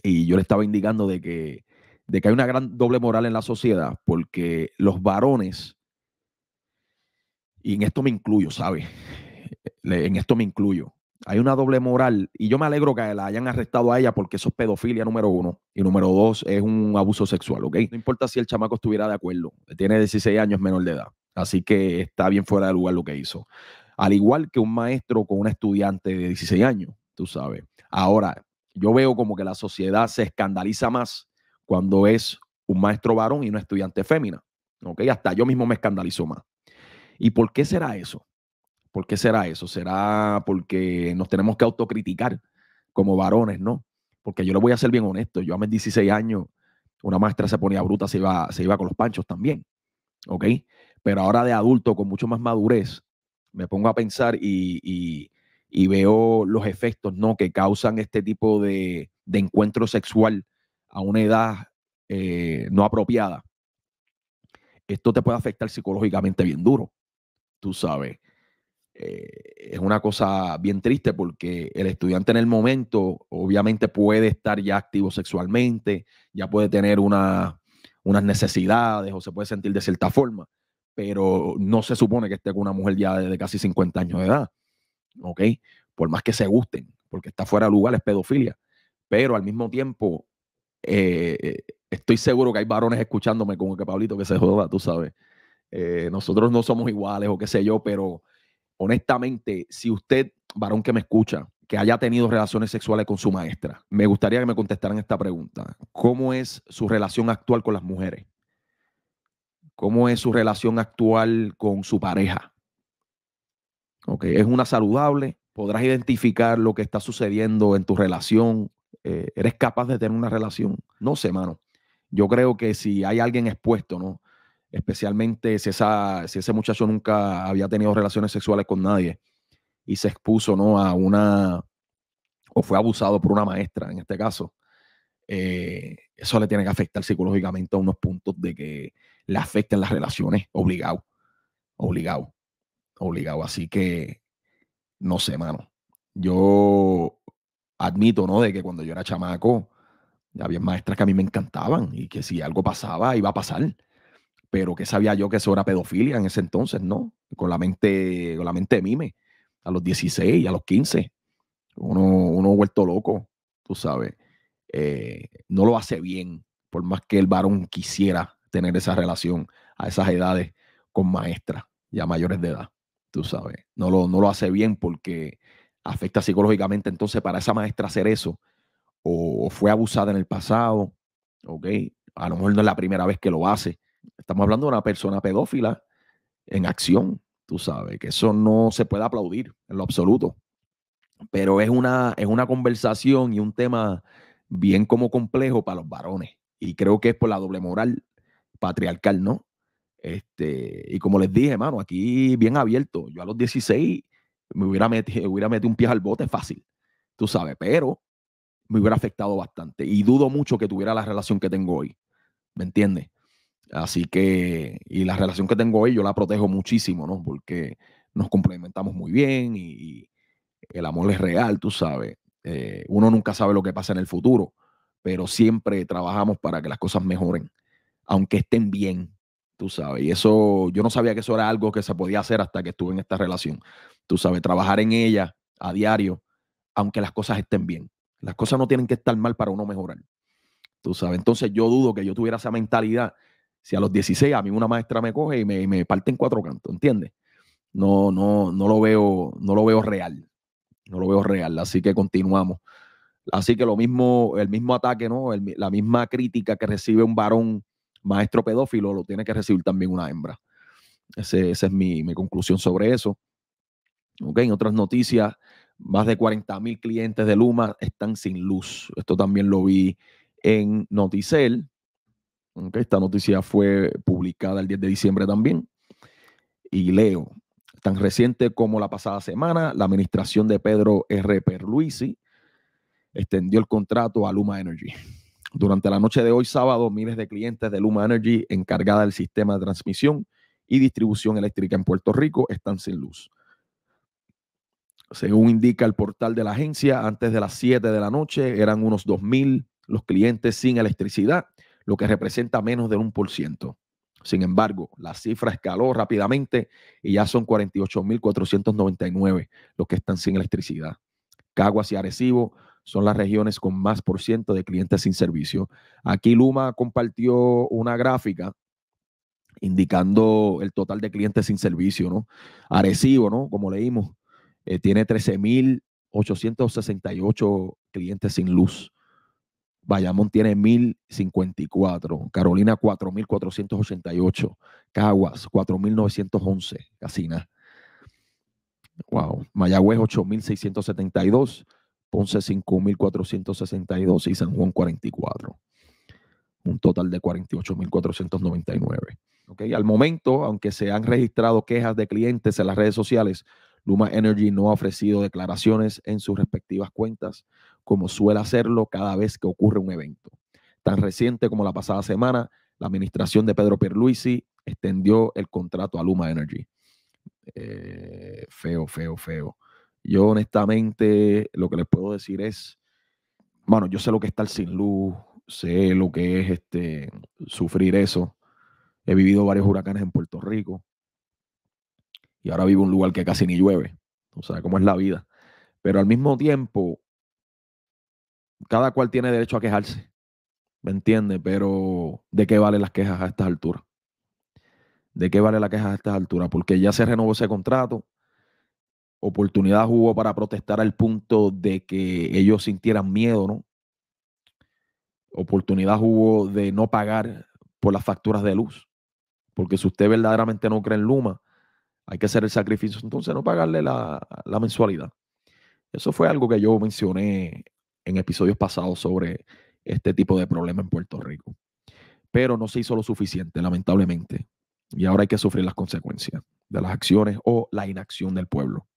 Y yo le estaba indicando de que, de que hay una gran doble moral en la sociedad, porque los varones, y en esto me incluyo, ¿sabes? Eh, en esto me incluyo. Hay una doble moral y yo me alegro que la hayan arrestado a ella porque eso es pedofilia número uno y número dos es un abuso sexual, ¿ok? No importa si el chamaco estuviera de acuerdo, tiene 16 años menor de edad, así que está bien fuera de lugar lo que hizo. Al igual que un maestro con una estudiante de 16 años, tú sabes. Ahora, yo veo como que la sociedad se escandaliza más cuando es un maestro varón y una estudiante fémina, ¿ok? Hasta yo mismo me escandalizo más. ¿Y por qué será eso? ¿Por qué será eso? ¿Será porque nos tenemos que autocriticar como varones, no? Porque yo le voy a ser bien honesto, yo a mis 16 años, una maestra se ponía bruta, se iba, se iba con los panchos también, ¿ok? Pero ahora de adulto, con mucho más madurez, me pongo a pensar y, veo los efectos, ¿no? Que causan este tipo de, encuentro sexual a una edad eh, no apropiada. Esto te puede afectar psicológicamente bien duro, tú sabes. Eh, es una cosa bien triste porque el estudiante en el momento obviamente puede estar ya activo sexualmente, ya puede tener una, unas necesidades o se puede sentir de cierta forma, pero no se supone que esté con una mujer ya de, casi 50 años de edad, ¿ok? Por más que se gusten, porque está fuera de lugar, es pedofilia, pero al mismo tiempo eh, estoy seguro que hay varones escuchándome como que Pablito que se joda, tú sabes. Eh, nosotros no somos iguales o qué sé yo, pero honestamente, si usted, varón que me escucha, que haya tenido relaciones sexuales con su maestra, me gustaría que me contestaran esta pregunta. ¿Cómo es su relación actual con las mujeres? ¿Cómo es su relación actual con su pareja? ¿Es una saludable? ¿Podrás identificar lo que está sucediendo en tu relación? Eh, ¿Eres capaz de tener una relación? No sé, mano. Yo creo que si hay alguien expuesto, ¿no? especialmente si, esa, si ese muchacho nunca había tenido relaciones sexuales con nadie y se expuso ¿no? a una, o fue abusado por una maestra en este caso, eh, eso le tiene que afectar psicológicamente a unos puntos de que le afecten las relaciones, obligado, obligado, obligado. Así que, no sé, mano. Yo admito, ¿no? De que cuando yo era chamaco, había maestras que a mí me encantaban y que si algo pasaba, iba a pasar pero que sabía yo que eso era pedofilia en ese entonces, ¿no? Con la mente, con la mente mime, a los 16, a los 15, uno, uno vuelto loco, tú sabes, eh, no lo hace bien, por más que el varón quisiera tener esa relación a esas edades con maestras, ya mayores de edad, tú sabes, no lo, no lo hace bien porque afecta psicológicamente, entonces para esa maestra hacer eso, o, o fue abusada en el pasado, ¿ok? A lo mejor no es la primera vez que lo hace, Estamos hablando de una persona pedófila en acción, tú sabes, que eso no se puede aplaudir en lo absoluto. Pero es una, es una conversación y un tema bien como complejo para los varones. Y creo que es por la doble moral patriarcal, ¿no? Este, y como les dije, hermano, aquí bien abierto. Yo a los 16 me hubiera metido, hubiera metido un pie al bote fácil, tú sabes, pero me hubiera afectado bastante. Y dudo mucho que tuviera la relación que tengo hoy. ¿Me entiendes? Así que, y la relación que tengo hoy, yo la protejo muchísimo, ¿no? Porque nos complementamos muy bien y, el amor es real, tú sabes. Eh, uno nunca sabe lo que pasa en el futuro, pero siempre trabajamos para que las cosas mejoren, aunque estén bien, tú sabes. Y eso, yo no sabía que eso era algo que se podía hacer hasta que estuve en esta relación. Tú sabes, trabajar en ella a diario, aunque las cosas estén bien. Las cosas no tienen que estar mal para uno mejorar. Tú sabes, entonces yo dudo que yo tuviera esa mentalidad si a los 16 a mí una maestra me coge y me, parte en cuatro cantos, ¿entiendes? No, no, no lo veo, no lo veo real. No lo veo real. Así que continuamos. Así que lo mismo, el mismo ataque, ¿no? la misma crítica que recibe un varón maestro pedófilo lo tiene que recibir también una hembra. Ese, esa es mi, conclusión sobre eso. Okay, en otras noticias, más de 40 mil clientes de Luma están sin luz. Esto también lo vi en Noticel esta noticia fue publicada el 10 de diciembre también. Y leo, tan reciente como la pasada semana, la administración de Pedro R. Perluisi extendió el contrato a Luma Energy. Durante la noche de hoy sábado, miles de clientes de Luma Energy encargada del sistema de transmisión y distribución eléctrica en Puerto Rico están sin luz. Según indica el portal de la agencia, antes de las 7 de la noche eran unos 2.000 los clientes sin electricidad lo que representa menos del 1%. Sin embargo, la cifra escaló rápidamente y ya son 48.499 los que están sin electricidad. Caguas y Arecibo son las regiones con más por ciento de clientes sin servicio. Aquí Luma compartió una gráfica indicando el total de clientes sin servicio, ¿no? Arecibo, ¿no? Como leímos, eh, tiene 13.868 clientes sin luz. Bayamón tiene 1054, Carolina 4488, Caguas 4911, Casina. Wow, Mayagüez 8672, Ponce 5462 y San Juan 44. Un total de 48499. Okay, al momento, aunque se han registrado quejas de clientes en las redes sociales, Luma Energy no ha ofrecido declaraciones en sus respectivas cuentas como suele hacerlo cada vez que ocurre un evento. Tan reciente como la pasada semana, la administración de Pedro Pierluisi extendió el contrato a Luma Energy. Eh, feo, feo, feo. Yo honestamente lo que les puedo decir es, bueno, yo sé lo que es estar sin luz, sé lo que es este, sufrir eso. He vivido varios huracanes en Puerto Rico y ahora vivo en un lugar que casi ni llueve. O sea, cómo es la vida. Pero al mismo tiempo, cada cual tiene derecho a quejarse, ¿me entiende? Pero ¿de qué valen las quejas a estas alturas? ¿De qué vale la queja a estas alturas? Porque ya se renovó ese contrato, oportunidad hubo para protestar al punto de que ellos sintieran miedo, ¿no? Oportunidad hubo de no pagar por las facturas de luz. Porque si usted verdaderamente no cree en Luma, hay que hacer el sacrificio, entonces no pagarle la, la mensualidad. Eso fue algo que yo mencioné en episodios pasados sobre este tipo de problema en Puerto Rico. Pero no se hizo lo suficiente, lamentablemente. Y ahora hay que sufrir las consecuencias de las acciones o la inacción del pueblo.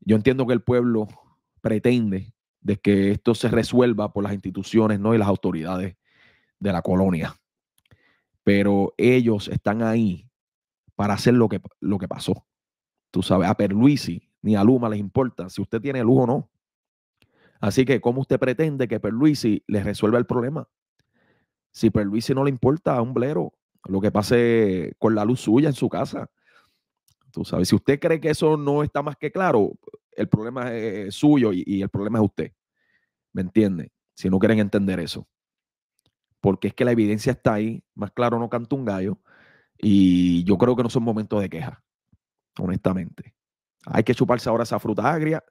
Yo entiendo que el pueblo pretende de que esto se resuelva por las instituciones ¿no? y las autoridades de la colonia. Pero ellos están ahí para hacer lo que, lo que pasó. Tú sabes, a Perluisi ni a Luma les importa si usted tiene luz o no. Así que, ¿cómo usted pretende que Perluisi le resuelva el problema? Si Perluisi no le importa a un blero lo que pase con la luz suya en su casa. Tú sabes, si usted cree que eso no está más que claro, el problema es suyo y, el problema es usted. ¿Me entiende? Si no quieren entender eso. Porque es que la evidencia está ahí, más claro no canta un gallo. Y yo creo que no son momentos de queja, honestamente. Hay que chuparse ahora esa fruta agria,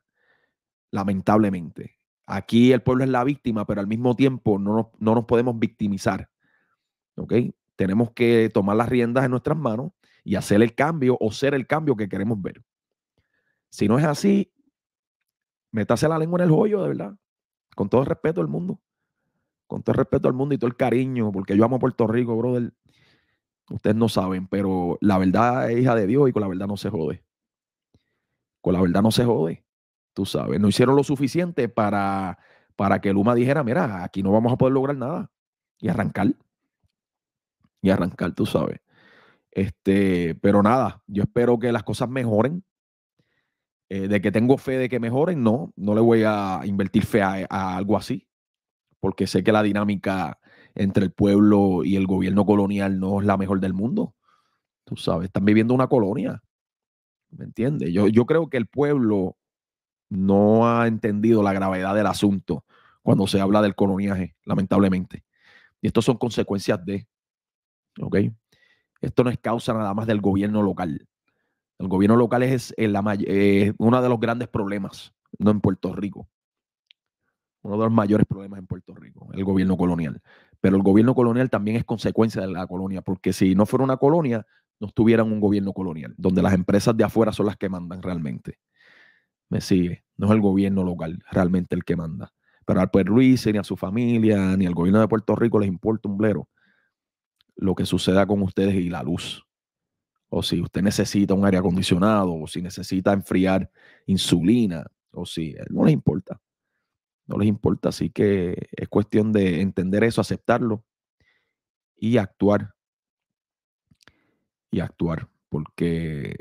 lamentablemente. Aquí el pueblo es la víctima, pero al mismo tiempo no nos, podemos victimizar. ¿Ok? Tenemos que tomar las riendas en nuestras manos y hacer el cambio o ser el cambio que queremos ver. Si no es así, métase la lengua en el hoyo, de verdad. Con todo respeto al mundo. Con todo el respeto al mundo y todo el cariño, porque yo amo Puerto Rico, brother. Ustedes no saben, pero la verdad es hija de Dios y con la verdad no se jode. Con la verdad no se jode. Tú sabes, no hicieron lo suficiente para, para que Luma dijera, mira, aquí no vamos a poder lograr nada. Y arrancar. Y arrancar, tú sabes. Este, pero nada, yo espero que las cosas mejoren. Eh, de que tengo fe de que mejoren, no, no le voy a invertir fe a, algo así, porque sé que la dinámica entre el pueblo y el gobierno colonial no es la mejor del mundo. Tú sabes, están viviendo una colonia, ¿me entiendes? Yo, yo creo que el pueblo no ha entendido la gravedad del asunto cuando se habla del coloniaje, lamentablemente. Y esto son consecuencias de, ¿ok? Esto no es causa nada más del gobierno local. El gobierno local es, eh, la, eh, uno de los grandes problemas ¿no? en Puerto Rico. Uno de los mayores problemas en Puerto Rico, el gobierno colonial. Pero el gobierno colonial también es consecuencia de la colonia, porque si no fuera una colonia, no estuvieran un gobierno colonial, donde las empresas de afuera son las que mandan realmente. Me sigue. No es el gobierno local realmente el que manda. Pero al Puerto Ruiz, ni a su familia, ni al gobierno de Puerto Rico les importa un blero lo que suceda con ustedes y la luz. O si usted necesita un aire acondicionado, o si necesita enfriar insulina, o si eh, no les importa. No les importa. Así que es cuestión de entender eso, aceptarlo y actuar. Y actuar, porque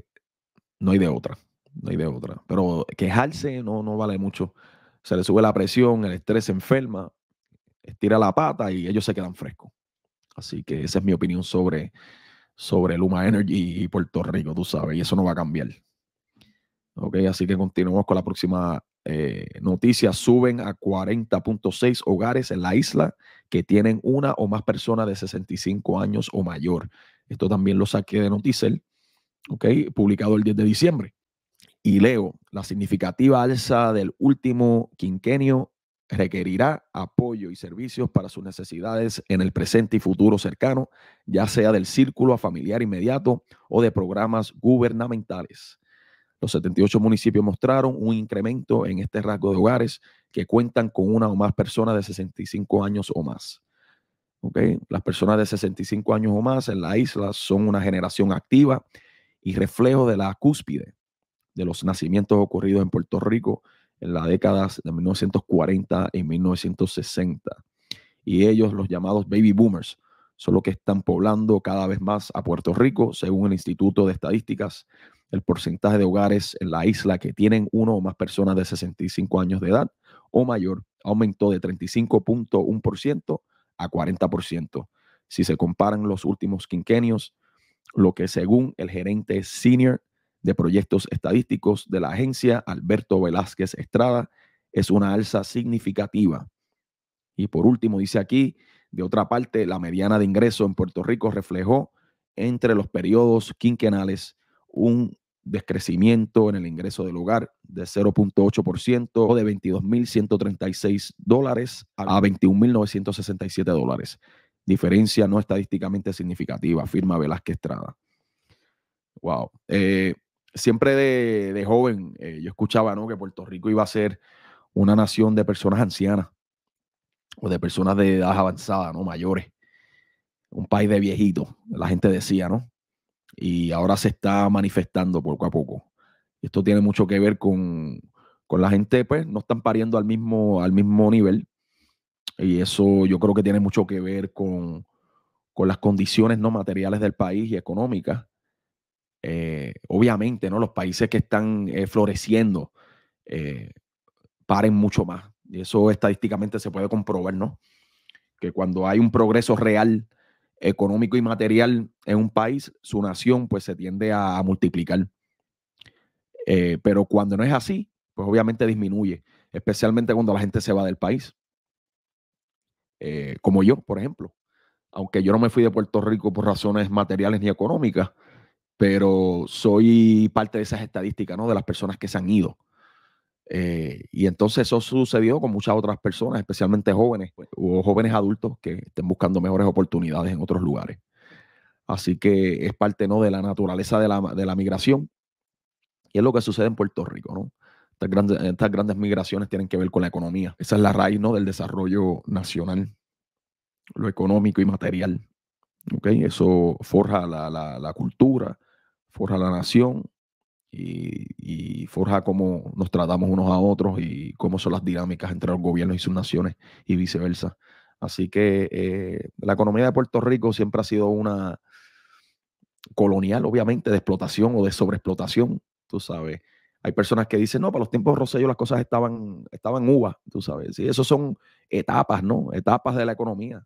no hay de otra no hay de otra. Pero quejarse no, no vale mucho. Se le sube la presión, el estrés enferma, estira la pata y ellos se quedan frescos. Así que esa es mi opinión sobre, sobre Luma Energy y Puerto Rico, tú sabes, y eso no va a cambiar. Ok, así que continuamos con la próxima eh, noticia. Suben a 40.6 hogares en la isla que tienen una o más personas de 65 años o mayor. Esto también lo saqué de Noticel, ok, publicado el 10 de diciembre. Y leo, la significativa alza del último quinquenio requerirá apoyo y servicios para sus necesidades en el presente y futuro cercano, ya sea del círculo familiar inmediato o de programas gubernamentales. Los 78 municipios mostraron un incremento en este rasgo de hogares que cuentan con una o más personas de 65 años o más. ¿Okay? Las personas de 65 años o más en la isla son una generación activa y reflejo de la cúspide de los nacimientos ocurridos en Puerto Rico en las décadas de 1940 y 1960. Y ellos, los llamados baby boomers, son los que están poblando cada vez más a Puerto Rico, según el Instituto de Estadísticas. El porcentaje de hogares en la isla que tienen uno o más personas de 65 años de edad o mayor aumentó de 35.1% a 40%. Si se comparan los últimos quinquenios, lo que según el gerente senior de Proyectos Estadísticos de la agencia, Alberto Velázquez Estrada, es una alza significativa. Y por último, dice aquí, de otra parte, la mediana de ingreso en Puerto Rico reflejó entre los periodos quinquenales un descrecimiento en el ingreso del hogar de 0.8% de 22.136 dólares a 21.967 dólares. Diferencia no estadísticamente significativa, firma Velázquez Estrada. Wow. Eh, siempre de, joven eh, yo escuchaba que Puerto Rico iba a ser una nación de personas ancianas o de personas de edad avanzada, ¿no? Mayores. Un país de viejitos, la gente decía, ¿no? Y ahora se está manifestando poco a poco. Esto tiene mucho que ver con, la gente, pues, no están pariendo al mismo, al mismo nivel. Y eso yo creo que tiene mucho que ver con, con las condiciones no materiales del país y económicas eh, obviamente, ¿no? Los países que están eh, floreciendo eh, paren mucho más. Y eso estadísticamente se puede comprobar, ¿no? Que cuando hay un progreso real económico y material en un país, su nación pues se tiende a, multiplicar. pero cuando no es así, pues obviamente disminuye, especialmente cuando la gente se va del país. como yo, por ejemplo. Aunque yo no me fui de Puerto Rico por razones materiales ni económicas, pero soy parte de esas estadísticas, ¿no? De las personas que se han ido. Eh, y entonces eso sucedió con muchas otras personas, especialmente jóvenes pues, o jóvenes adultos que estén buscando mejores oportunidades en otros lugares. Así que es parte ¿no? de la naturaleza de la, de la migración. Y es lo que sucede en Puerto Rico. ¿no? Estas, grandes, estas grandes migraciones tienen que ver con la economía. Esa es la raíz ¿no? del desarrollo nacional, lo económico y material. Okay, eso forja la, cultura, forja la nación y, forja cómo nos tratamos unos a otros y cómo son las dinámicas entre los gobiernos y sus naciones y viceversa. Así que eh, la economía de Puerto Rico siempre ha sido una colonial, obviamente, de explotación o de sobreexplotación, tú sabes. Hay personas que dicen, no, para los tiempos de las cosas estaban, estaban uva, tú sabes. Sí, eso son etapas, ¿no? Etapas de la economía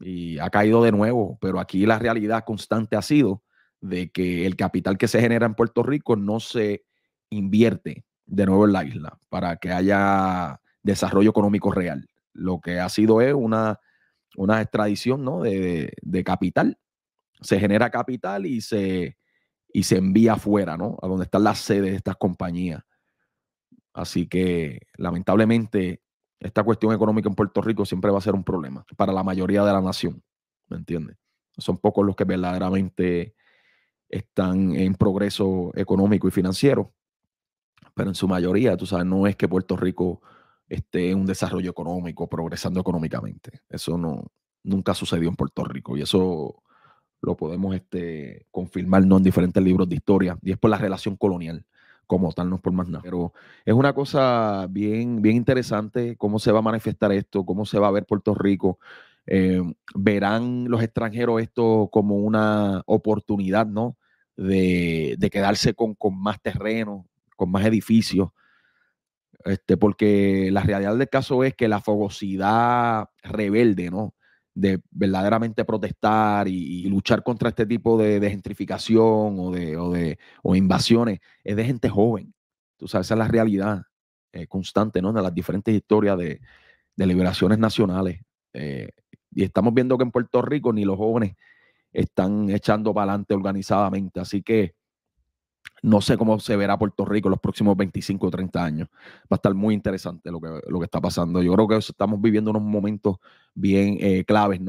y ha caído de nuevo, pero aquí la realidad constante ha sido de que el capital que se genera en Puerto Rico no se invierte de nuevo en la isla para que haya desarrollo económico real. Lo que ha sido es una, una extradición ¿no? de, capital. Se genera capital y se, y se envía afuera, ¿no? A donde están las sedes de estas compañías. Así que lamentablemente esta cuestión económica en Puerto Rico siempre va a ser un problema para la mayoría de la nación, ¿me entiendes? Son pocos los que verdaderamente están en progreso económico y financiero, pero en su mayoría, tú sabes, no es que Puerto Rico esté en un desarrollo económico, progresando económicamente. Eso no, nunca sucedió en Puerto Rico y eso lo podemos este, confirmar en diferentes libros de historia y es por la relación colonial como tal, no es por más nada. Pero es una cosa bien, bien interesante cómo se va a manifestar esto, cómo se va a ver Puerto Rico. Eh, verán los extranjeros esto como una oportunidad, ¿no? De, de quedarse con, con más terreno, con más edificios. Este, porque la realidad del caso es que la fogosidad rebelde, ¿no? de verdaderamente protestar y, luchar contra este tipo de, de gentrificación o de, de invasiones es de gente joven. Tú sabes, esa es la realidad eh, constante ¿no? de las diferentes historias de, liberaciones nacionales. Eh, y estamos viendo que en Puerto Rico ni los jóvenes están echando para adelante organizadamente. Así que no sé cómo se verá Puerto Rico en los próximos 25 o 30 años. Va a estar muy interesante lo que, lo que está pasando. Yo creo que estamos viviendo unos momentos bien eh, claves,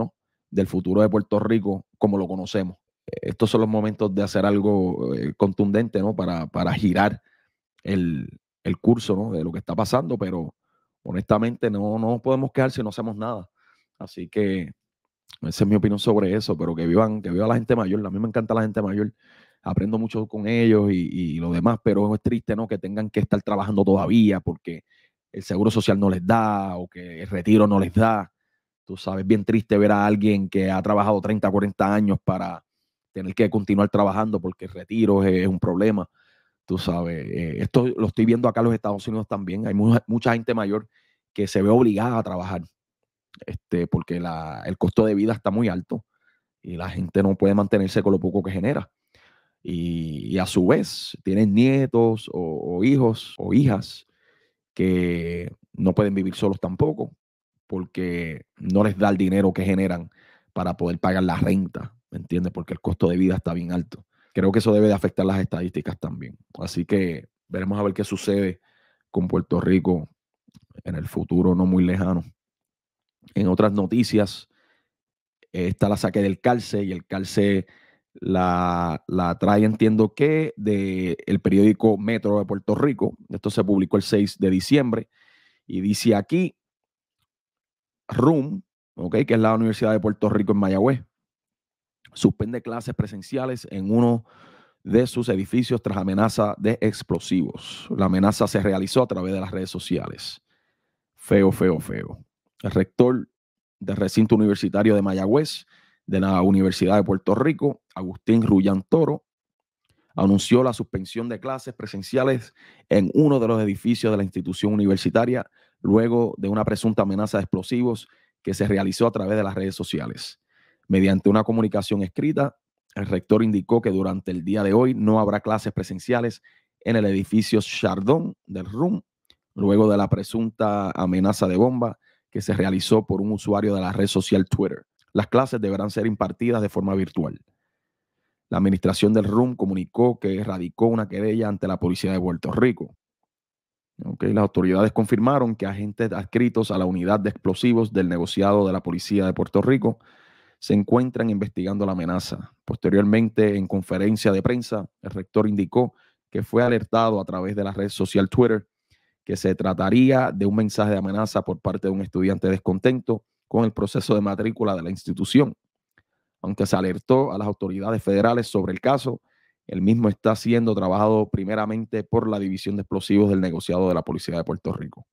Del futuro de Puerto Rico como lo conocemos. Estos son los momentos de hacer algo eh, contundente, Para, girar el, curso, De lo que está pasando, pero honestamente no, no podemos quedar si no hacemos nada. Así que esa es mi opinión sobre eso, pero que vivan, que viva la gente mayor. A mí me encanta la gente mayor aprendo mucho con ellos y, lo demás, pero es triste, ¿no? Que tengan que estar trabajando todavía porque el seguro social no les da o que el retiro no les da. Tú sabes, bien triste ver a alguien que ha trabajado 30, 40 años para tener que continuar trabajando porque el retiro es, un problema. Tú sabes, eh, esto lo estoy viendo acá en los Estados Unidos también. Hay mucha, gente mayor que se ve obligada a trabajar este, porque el costo de vida está muy alto y la gente no puede mantenerse con lo poco que genera y, a su vez tienen nietos o, hijos o hijas que no pueden vivir solos tampoco porque no les da el dinero que generan para poder pagar la renta, ¿me entiendes? Porque el costo de vida está bien alto. Creo que eso debe de afectar las estadísticas también. Así que veremos a ver qué sucede con Puerto Rico en el futuro no muy lejano. En otras noticias, eh, está la saque del calce y el calce la, trae, entiendo que, del el periódico Metro de Puerto Rico. Esto se publicó el 6 de diciembre. Y dice aquí, RUM, okay, que es la Universidad de Puerto Rico en Mayagüez, suspende clases presenciales en uno de sus edificios tras amenaza de explosivos. La amenaza se realizó a través de las redes sociales. Feo, feo, feo. El rector del recinto universitario de Mayagüez de la Universidad de Puerto Rico, Agustín Rullán Toro, anunció la suspensión de clases presenciales en uno de los edificios de la institución universitaria luego de una presunta amenaza de explosivos que se realizó a través de las redes sociales. Mediante una comunicación escrita, el rector indicó que durante el día de hoy no habrá clases presenciales en el edificio Chardon del RUM, luego de la presunta amenaza de bomba que se realizó por un usuario de la red social Twitter. Las clases deberán ser impartidas de forma virtual. La administración del RUM comunicó que erradicó una querella ante la policía de Puerto Rico. las autoridades confirmaron que agentes adscritos a la unidad de explosivos del negociado de la policía de Puerto Rico se encuentran investigando la amenaza. Posteriormente, en conferencia de prensa, el rector indicó que fue alertado a través de la red social Twitter que se trataría de un mensaje de amenaza por parte de un estudiante descontento con el proceso de matrícula de la institución. Aunque se alertó a las autoridades federales sobre el caso, el mismo está siendo trabajado primeramente por la División de Explosivos del negociado de la Policía de Puerto Rico.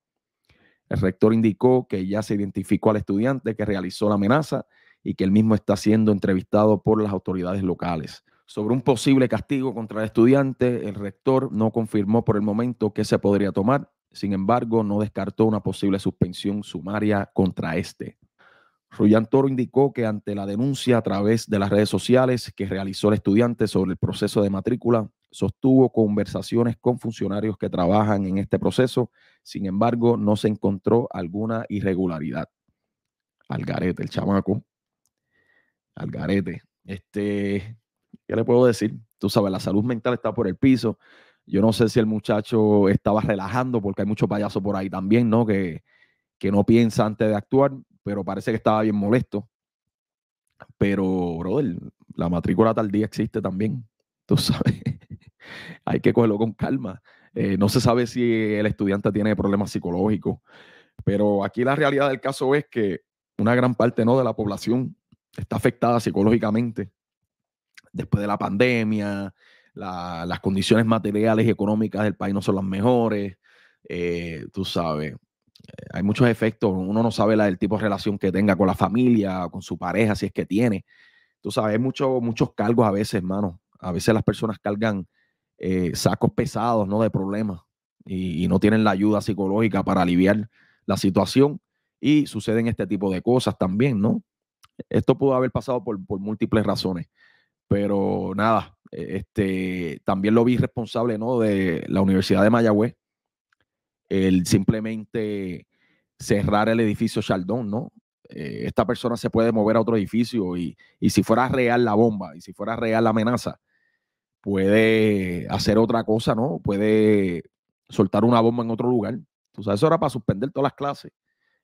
El rector indicó que ya se identificó al estudiante que realizó la amenaza y que el mismo está siendo entrevistado por las autoridades locales. Sobre un posible castigo contra el estudiante, el rector no confirmó por el momento qué se podría tomar, sin embargo, no descartó una posible suspensión sumaria contra este. Rullán Toro indicó que ante la denuncia a través de las redes sociales que realizó el estudiante sobre el proceso de matrícula, sostuvo conversaciones con funcionarios que trabajan en este proceso. Sin embargo, no se encontró alguna irregularidad. Algarete, el chamaco. Algarete. Este, ¿qué le puedo decir? Tú sabes, la salud mental está por el piso. Yo no sé si el muchacho estaba relajando, porque hay muchos payasos por ahí también, ¿no? Que, que no piensa antes de actuar pero parece que estaba bien molesto. Pero, brother, la matrícula tardía existe también, (laughs) tú sabes. Hay que cogerlo con calma. Eh, no se sabe si el estudiante tiene problemas psicológicos, pero aquí la realidad del caso es que una gran parte ¿no? de la población está afectada psicológicamente después de la pandemia, las condiciones materiales y económicas del país no son las mejores, eh, tú sabes, hay muchos efectos. Uno no sabe la, el tipo de relación que tenga con la familia, con su pareja, si es que tiene. Tú sabes, hay muchos cargos a veces, hermano. A veces las personas cargan eh, sacos pesados, ¿no? De problemas y, no tienen la ayuda psicológica para aliviar la situación y suceden este tipo de cosas también, ¿no? Esto pudo haber pasado por, múltiples razones, pero nada, e, este, también lo vi responsable, ¿no? De la Universidad de Mayagüez, el simplemente cerrar el edificio Chaldón, ¿no? Eh, esta persona se puede mover a otro edificio y, y, si fuera real la bomba y si fuera real la amenaza, puede hacer otra cosa, ¿no? Puede soltar una bomba en otro lugar. Entonces, eso era para suspender todas las clases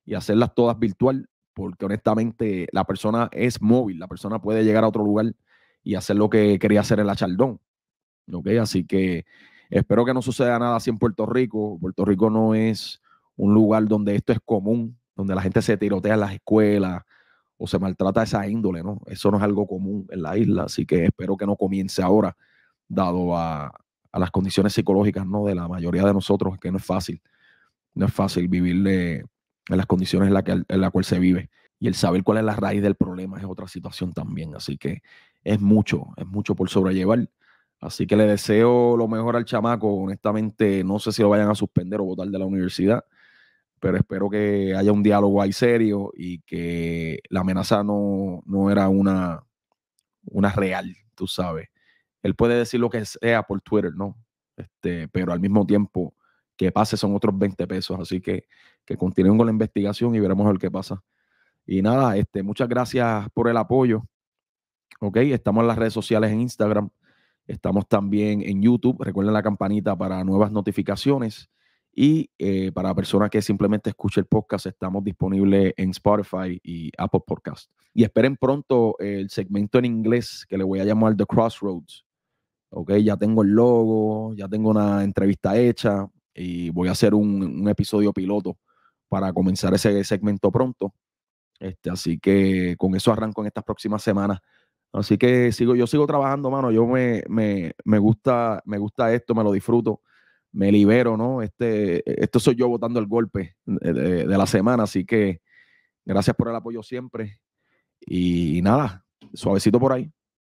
y hacerlas todas virtual, porque honestamente la persona es móvil, la persona puede llegar a otro lugar y hacer lo que quería hacer en la Chaldón. ¿Ok? Así que Espero que no suceda nada así en Puerto Rico. Puerto Rico no es un lugar donde esto es común, donde la gente se tirotea en las escuelas o se maltrata esa índole, ¿no? Eso no es algo común en la isla, así que espero que no comience ahora, dado a, las condiciones psicológicas, ¿no? De la mayoría de nosotros, que no es fácil, no es fácil vivir en las condiciones en las la cual se vive. Y el saber cuál es la raíz del problema es otra situación también, así que es mucho, es mucho por sobrellevar. Así que le deseo lo mejor al chamaco. Honestamente, no sé si lo vayan a suspender o votar de la universidad, pero espero que haya un diálogo ahí serio y que la amenaza no, no era una, una real, tú sabes. Él puede decir lo que sea por Twitter, ¿no? Este, pero al mismo tiempo que pase son otros 20 pesos. Así que, que continúen con la investigación y veremos el que pasa. Y nada, este, muchas gracias por el apoyo. Ok, estamos en las redes sociales en Instagram Estamos también en YouTube. Recuerden la campanita para nuevas notificaciones. Y eh, para personas que simplemente escuchen el podcast, estamos disponibles en Spotify y Apple Podcast. Y esperen pronto el segmento en inglés que le voy a llamar The Crossroads. Ok, ya tengo el logo, ya tengo una entrevista hecha y voy a hacer un, episodio piloto para comenzar ese segmento pronto. Este, así que con eso arranco en estas próximas semanas Así que sigo, yo sigo trabajando, mano. Yo me, me, gusta, me gusta esto, me lo disfruto, me libero, ¿no? Este, esto soy yo votando el golpe de la semana. Así que gracias por el apoyo siempre. Y nada, suavecito por ahí.